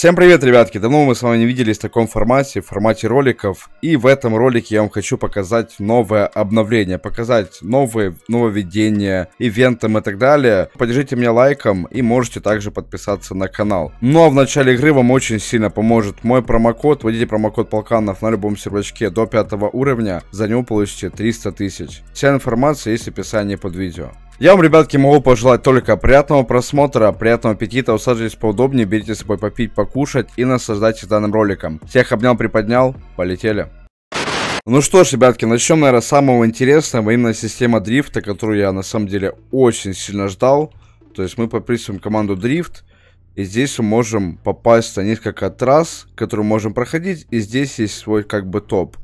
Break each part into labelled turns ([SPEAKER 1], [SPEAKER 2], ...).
[SPEAKER 1] Всем привет, ребятки! Давно мы с вами не виделись в таком формате, в формате роликов. И в этом ролике я вам хочу показать новое обновление, показать новые нововведения, ивентам и так далее. Поддержите меня лайком и можете также подписаться на канал. Ну а в начале игры вам очень сильно поможет мой промокод. Вводите промокод Полканов на любом сервачке до 5 уровня, за него получите 300 тысяч. Вся информация есть в описании под видео. Я вам, ребятки, могу пожелать только приятного просмотра, приятного аппетита, усаживайтесь поудобнее, берите с собой попить, покушать и наслаждайтесь данным роликом. Всех обнял, приподнял, полетели. Ну что ж, ребятки, начнем, наверное, с самого интересного, а именно система дрифта, которую я на самом деле очень сильно ждал. То есть мы подписываем команду дрифт, и здесь мы можем попасть на несколько трасс, которые можем проходить, и здесь есть свой как бы топ.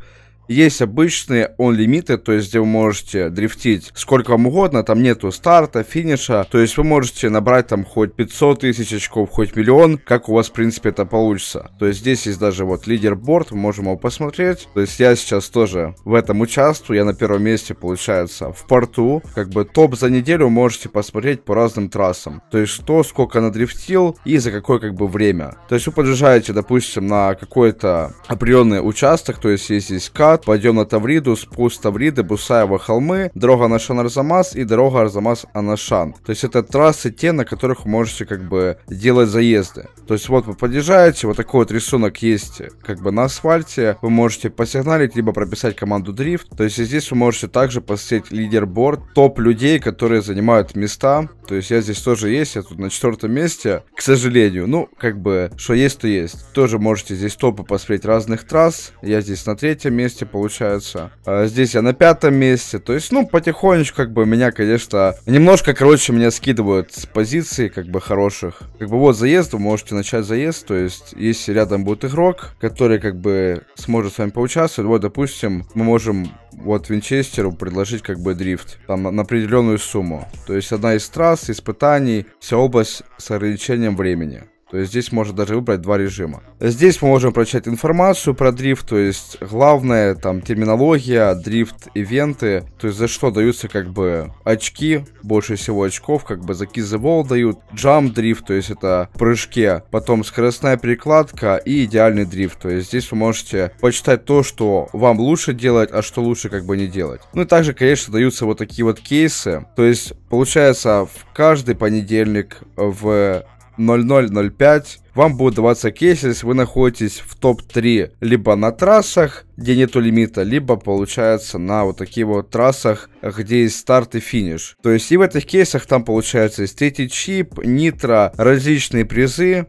[SPEAKER 1] Есть обычные он-лимиты, то есть где вы можете дрифтить сколько вам угодно, там нету старта, финиша, то есть вы можете набрать там хоть 500 тысяч очков, хоть миллион, как у вас в принципе это получится. То есть здесь есть даже вот лидерборд, мы можем его посмотреть, то есть я сейчас тоже в этом участвую, я на первом месте получается в порту, как бы топ за неделю можете посмотреть по разным трассам, то есть что, сколько надрифтил и за какое как бы время. То есть вы подъезжаете, допустим, на какой-то определенный участок, то есть есть здесь кат, назад. Пойдем на Тавриду, спуск Тавриды, Бусаева холмы, дорога Анашан-Арзамас и дорога Арзамас-Анашан. То есть это трассы те, на которых вы можете как бы делать заезды. То есть вот вы подъезжаете, вот такой вот рисунок есть как бы на асфальте. Вы можете посигналить, либо прописать команду дрифт. То есть здесь вы можете также посетить лидерборд, топ людей, которые занимают места то есть я здесь тоже есть, я тут на четвертом месте, к сожалению. Ну, как бы, что есть, то есть. Тоже можете здесь топы посмотреть разных трасс. Я здесь на третьем месте, получается. А здесь я на пятом месте. То есть, ну, потихонечку, как бы, меня, конечно, немножко, короче, меня скидывают с позиций, как бы, хороших. Как бы, вот заезд, вы можете начать заезд. То есть, если рядом будет игрок, который, как бы, сможет с вами поучаствовать. Вот, допустим, мы можем вот Винчестеру предложить как бы дрифт там на определенную сумму. То есть одна из трасс, испытаний, вся область с ограничением времени. То есть здесь можно даже выбрать два режима. Здесь мы можем прочитать информацию про дрифт, то есть главное, там, терминология, дрифт, ивенты, то есть за что даются, как бы, очки, больше всего очков, как бы, за Kiss дают, джамп дрифт, то есть это прыжки потом скоростная перекладка и идеальный дрифт, то есть здесь вы можете почитать то, что вам лучше делать, а что лучше, как бы, не делать. Ну и также, конечно, даются вот такие вот кейсы, то есть, получается, в каждый понедельник в 0005. Вам будет 20 кейсов, вы находитесь в топ-3 либо на трассах, где нету лимита, либо получается на вот таких вот трассах, где есть старт и финиш. То есть и в этих кейсах там получается эстетик чип, нитро, различные призы,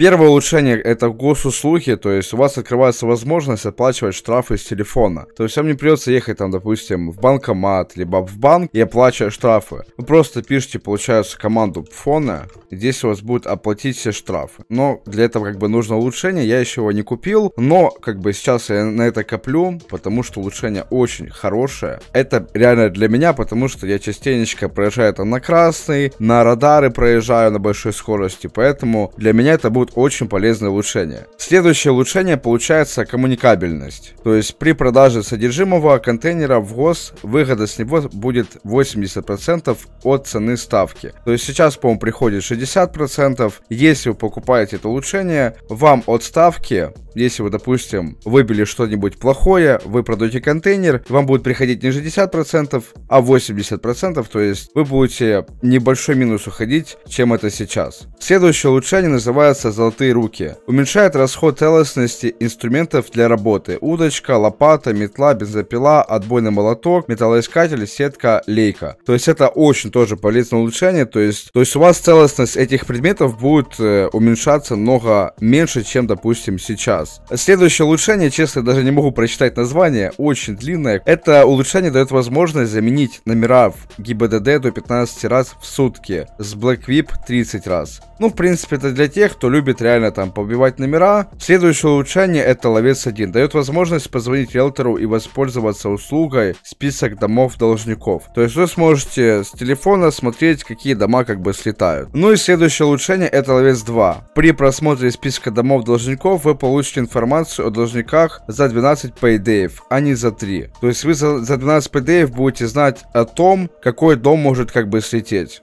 [SPEAKER 1] Первое улучшение это госуслуги, то есть у вас открывается возможность оплачивать штрафы с телефона. То есть вам не придется ехать там, допустим, в банкомат, либо в банк и оплачивать штрафы. Вы просто пишите, получается, команду фона, и здесь у вас будет оплатить все штрафы. Но для этого как бы нужно улучшение, я еще его не купил, но как бы сейчас я на это коплю, потому что улучшение очень хорошее. Это реально для меня, потому что я частенечко проезжаю там на красный, на радары проезжаю на большой скорости, поэтому для меня это будет очень полезное улучшение. Следующее улучшение получается коммуникабельность. То есть при продаже содержимого контейнера в ГОС выгода с него будет 80% от цены ставки. То есть сейчас, по-моему, приходит 60%. Если вы покупаете это улучшение, вам от ставки, если вы, допустим, выбили что-нибудь плохое, вы продаете контейнер, вам будет приходить не 60%, а 80%, то есть вы будете небольшой минус уходить, чем это сейчас. Следующее улучшение называется золотые руки. Уменьшает расход целостности инструментов для работы. Удочка, лопата, метла, бензопила, отбойный молоток, металлоискатель, сетка, лейка. То есть это очень тоже полезное улучшение. То есть, то есть у вас целостность этих предметов будет э, уменьшаться много меньше, чем, допустим, сейчас. Следующее улучшение, честно, даже не могу прочитать название, очень длинное. Это улучшение дает возможность заменить номера в ГИБДД до 15 раз в сутки, с Black Whip 30 раз. Ну, в принципе, это для тех, кто любит любит реально там побивать номера. Следующее улучшение это ловец 1. Дает возможность позвонить риэлтору и воспользоваться услугой список домов должников. То есть вы сможете с телефона смотреть, какие дома как бы слетают. Ну и следующее улучшение это ловец 2. При просмотре списка домов должников вы получите информацию о должниках за 12 пейдеев, а не за 3. То есть вы за, 12 пейдеев будете знать о том, какой дом может как бы слететь.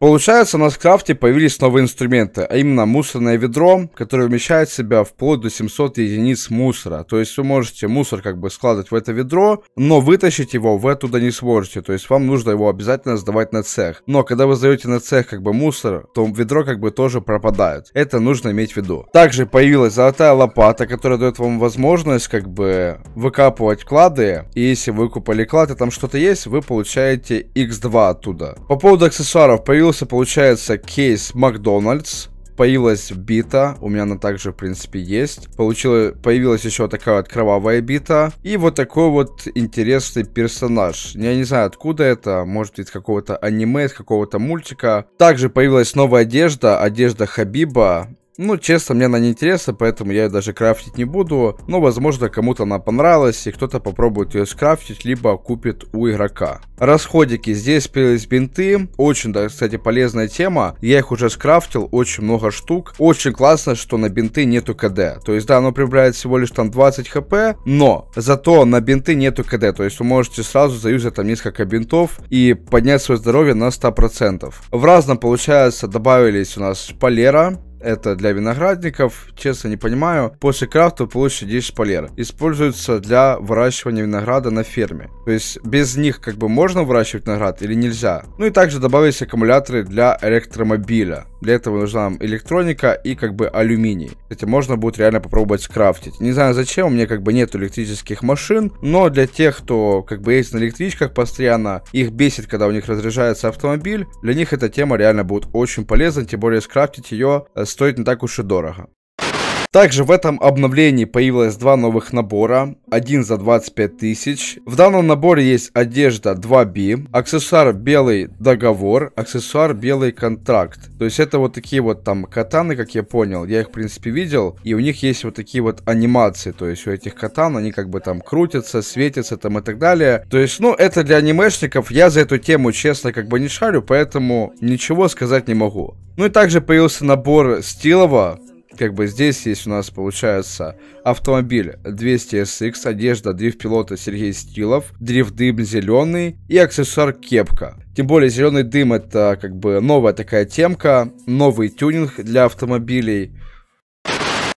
[SPEAKER 1] Получается, у нас в крафте появились новые инструменты, а именно мусорное ведро, которое вмещает в себя вплоть до 700 единиц мусора. То есть вы можете мусор как бы складывать в это ведро, но вытащить его вы оттуда не сможете. То есть вам нужно его обязательно сдавать на цех. Но когда вы сдаете на цех как бы мусор, то ведро как бы тоже пропадает. Это нужно иметь в виду. Также появилась золотая лопата, которая дает вам возможность как бы выкапывать клады. И если вы купали клад и там что-то есть, вы получаете x2 оттуда. По поводу аксессуаров, появилось появился, получается, кейс Макдональдс, появилась бита, у меня она также, в принципе, есть. Получила, появилась еще такая вот кровавая бита. И вот такой вот интересный персонаж. Я не знаю, откуда это, может, быть какого-то аниме, из какого-то мультика. Также появилась новая одежда, одежда Хабиба. Ну, честно, мне она не интересна, поэтому я ее даже крафтить не буду. Но, возможно, кому-то она понравилась, и кто-то попробует ее скрафтить, либо купит у игрока. Расходики. Здесь появились бинты. Очень, да, кстати, полезная тема. Я их уже скрафтил, очень много штук. Очень классно, что на бинты нету КД. То есть, да, оно прибавляет всего лишь там 20 хп, но зато на бинты нету КД. То есть, вы можете сразу заюзать там несколько бинтов и поднять свое здоровье на 100%. В разном, получается, добавились у нас полера это для виноградников, честно не понимаю. После крафта получите 10 шпалер. Используются для выращивания винограда на ферме. То есть без них как бы можно выращивать виноград или нельзя. Ну и также добавились аккумуляторы для электромобиля. Для этого нужна нам электроника и как бы алюминий. Кстати, можно будет реально попробовать скрафтить. Не знаю зачем, у меня как бы нет электрических машин, но для тех, кто как бы ездит на электричках постоянно, их бесит, когда у них разряжается автомобиль, для них эта тема реально будет очень полезна, тем более скрафтить ее э, стоит не так уж и дорого. Также в этом обновлении появилось два новых набора, один за 25 тысяч. В данном наборе есть одежда 2B, аксессуар белый договор, аксессуар белый контракт. То есть это вот такие вот там катаны, как я понял, я их в принципе видел, и у них есть вот такие вот анимации, то есть у этих катан они как бы там крутятся, светятся там и так далее. То есть, ну, это для анимешников, я за эту тему, честно, как бы не шарю, поэтому ничего сказать не могу. Ну и также появился набор стилова, как бы здесь есть у нас, получается, автомобиль 200 SX, одежда дрифт-пилота Сергей Стилов, дрифт-дым зеленый и аксессуар кепка. Тем более зеленый дым это как бы новая такая темка, новый тюнинг для автомобилей.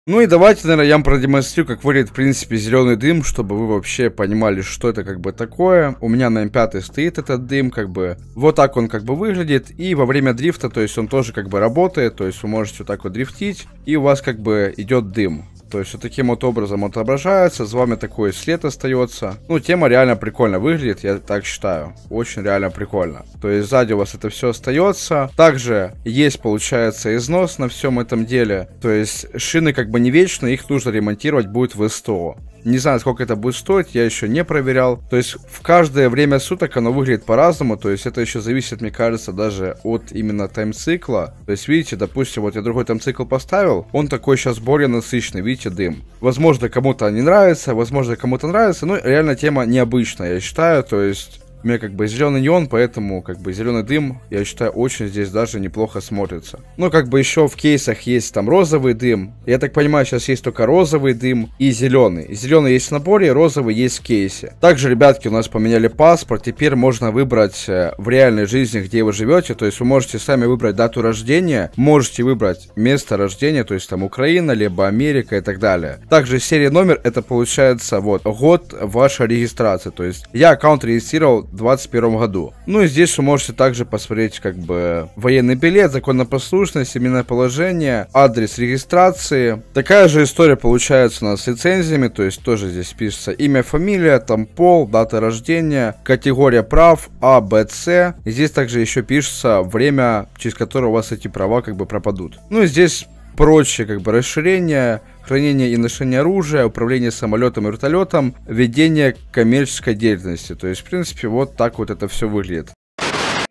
[SPEAKER 1] Ну и давайте, наверное, я вам продемонстрирую, как выглядит, в принципе, зеленый дым, чтобы вы вообще понимали, что это как бы такое. У меня на М5 стоит этот дым, как бы вот так он как бы выглядит. И во время дрифта, то есть он тоже как бы работает, то есть вы можете вот так вот дрифтить, и у вас как бы идет дым. То есть вот таким вот образом отображается, с вами такой след остается. Ну, тема реально прикольно выглядит, я так считаю. Очень реально прикольно. То есть сзади у вас это все остается. Также есть, получается, износ на всем этом деле. То есть шины как бы не вечные, их нужно ремонтировать будет в СТО. Не знаю, сколько это будет стоить, я еще не проверял. То есть в каждое время суток оно выглядит по-разному. То есть это еще зависит, мне кажется, даже от именно тайм-цикла. То есть видите, допустим, вот я другой тайм-цикл поставил, он такой сейчас более насыщенный. Видите, Ричи дым. Возможно, кому-то не нравится, возможно, кому-то нравится, но реально тема необычная, я считаю, то есть у меня как бы зеленый неон, поэтому как бы зеленый дым, я считаю, очень здесь даже неплохо смотрится. Ну, как бы еще в кейсах есть там розовый дым. Я так понимаю, сейчас есть только розовый дым и зеленый. Зеленый есть в наборе, розовый есть в кейсе. Также, ребятки, у нас поменяли паспорт. Теперь можно выбрать э, в реальной жизни, где вы живете. То есть вы можете сами выбрать дату рождения, можете выбрать место рождения, то есть там Украина, либо Америка и так далее. Также серия номер, это получается вот год вашей регистрации. То есть я аккаунт регистрировал 2021 году. Ну и здесь вы можете также посмотреть как бы военный билет, законопослушность, семейное положение, адрес регистрации. Такая же история получается у нас с лицензиями, то есть тоже здесь пишется имя, фамилия, там пол, дата рождения, категория прав, А, Б, С. И здесь также еще пишется время, через которое у вас эти права как бы пропадут. Ну и здесь прочее, как бы расширение, хранение и ношение оружия, управление самолетом и вертолетом, ведение коммерческой деятельности. То есть, в принципе, вот так вот это все выглядит.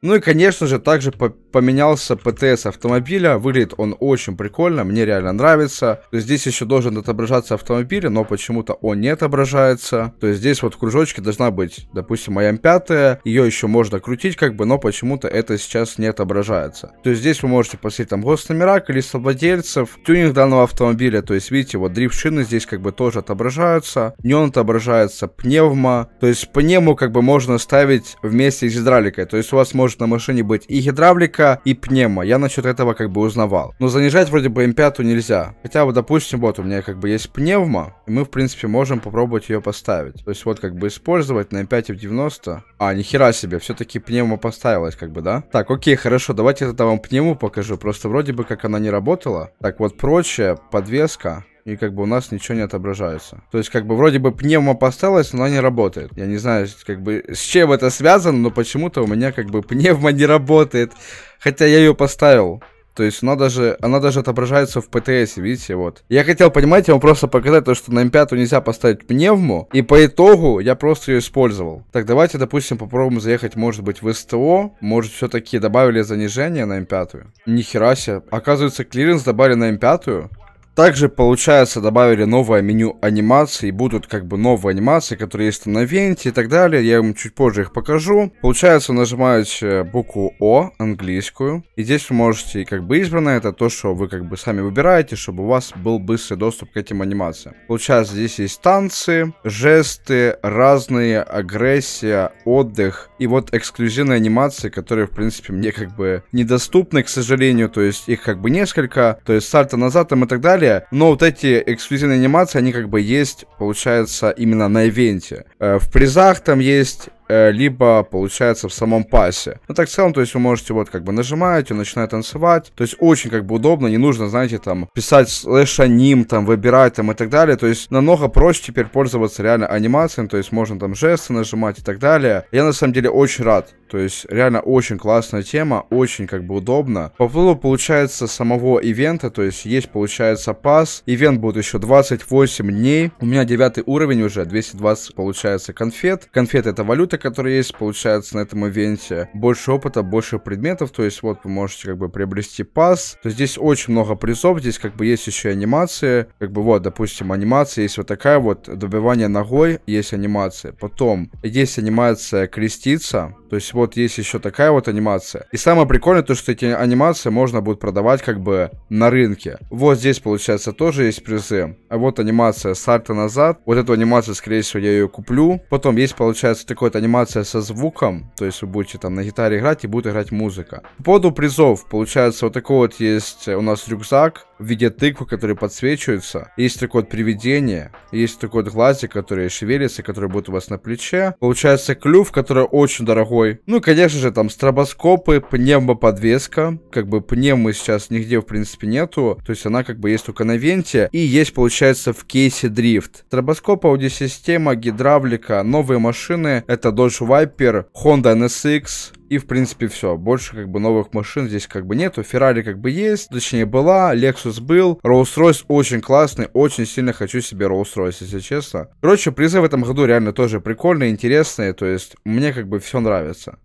[SPEAKER 1] Ну и, конечно же, также по поменялся ПТС автомобиля. Выглядит он очень прикольно, мне реально нравится. То есть здесь еще должен отображаться автомобиль, но почему-то он не отображается. То есть здесь вот кружочки должна быть, допустим, моя М5. Ее еще можно крутить, как бы, но почему-то это сейчас не отображается. То есть здесь вы можете посмотреть там госномера, количество владельцев, тюнинг данного автомобиля. То есть, видите, вот дрифт шины здесь как бы тоже отображаются. Неон отображается, пневма. То есть пневму как бы можно ставить вместе с гидраликой. То есть у вас может что на машине быть и гидравлика, и пневмо. Я насчет этого как бы узнавал. Но занижать вроде бы М5 нельзя. Хотя вот, допустим, вот у меня как бы есть пневма и мы, в принципе, можем попробовать ее поставить. То есть вот как бы использовать на М5 в 90. А, нихера себе, все-таки пневма поставилась как бы, да? Так, окей, хорошо, давайте я тогда вам пневму покажу. Просто вроде бы как она не работала. Так, вот прочее, подвеска и как бы у нас ничего не отображается. То есть как бы вроде бы пневма поставилась, но она не работает. Я не знаю, как бы с чем это связано, но почему-то у меня как бы пневма не работает. Хотя я ее поставил. То есть она даже, она даже отображается в ПТС, видите, вот. Я хотел, понимаете, вам просто показать то, что на М5 нельзя поставить пневму, и по итогу я просто ее использовал. Так, давайте, допустим, попробуем заехать, может быть, в СТО, может, все-таки добавили занижение на М5. Нихера себе, оказывается, клиренс добавили на М5, также, получается, добавили новое меню анимации, Будут как бы новые анимации, которые есть на венте и так далее. Я вам чуть позже их покажу. Получается, нажимаете э, букву О, английскую. И здесь вы можете как бы избрано. Это то, что вы как бы сами выбираете, чтобы у вас был быстрый доступ к этим анимациям. Получается, здесь есть танцы, жесты, разные, агрессия, отдых. И вот эксклюзивные анимации, которые, в принципе, мне как бы недоступны, к сожалению. То есть их как бы несколько. То есть сальто назад и так далее далее. Но вот эти эксклюзивные анимации, они как бы есть, получается, именно на ивенте. Э, в призах там есть э, либо получается в самом пасе. Ну так в целом, то есть вы можете вот как бы нажимаете, он начинает танцевать, то есть очень как бы удобно, не нужно, знаете, там писать слэш-аним, там выбирать там и так далее, то есть намного проще теперь пользоваться реально анимацией то есть можно там жесты нажимать и так далее. Я на самом деле очень рад то есть реально очень классная тема, очень как бы удобно. По поводу, получается, самого ивента, то есть есть, получается, пас. Ивент будет еще 28 дней. У меня 9 уровень уже, 220, получается, конфет. Конфеты это валюта, которая есть, получается, на этом ивенте. Больше опыта, больше предметов, то есть вот вы можете как бы приобрести пас. То есть здесь очень много призов, здесь как бы есть еще анимации. Как бы вот, допустим, анимация есть вот такая вот, добивание ногой, есть анимация. Потом есть анимация креститься, то есть вот есть еще такая вот анимация. И самое прикольное то, что эти анимации можно будет продавать как бы на рынке. Вот здесь, получается, тоже есть призы. А вот анимация старта назад. Вот эту анимацию, скорее всего, я ее куплю. Потом есть, получается, такая вот анимация со звуком. То есть вы будете там на гитаре играть и будет играть музыка. По поводу призов, получается, вот такой вот есть у нас рюкзак в виде тыквы, которые подсвечиваются. Есть такое вот привидение, есть такой вот глазик, который шевелится, который будет у вас на плече. Получается клюв, который очень дорогой. Ну и, конечно же, там стробоскопы, пневмоподвеска. Как бы пневмы сейчас нигде, в принципе, нету. То есть она как бы есть только на венте. И есть, получается, в кейсе дрифт. Стробоскоп, аудиосистема, гидравлика, новые машины. Это Dodge Viper, Honda NSX, и, в принципе, все. Больше, как бы, новых машин здесь, как бы, нету. Феррари, как бы, есть. Точнее, была. Lexus был. rolls ройс очень классный. Очень сильно хочу себе rolls ройс если честно. Короче, призы в этом году реально тоже прикольные, интересные. То есть, мне, как бы, все нравится.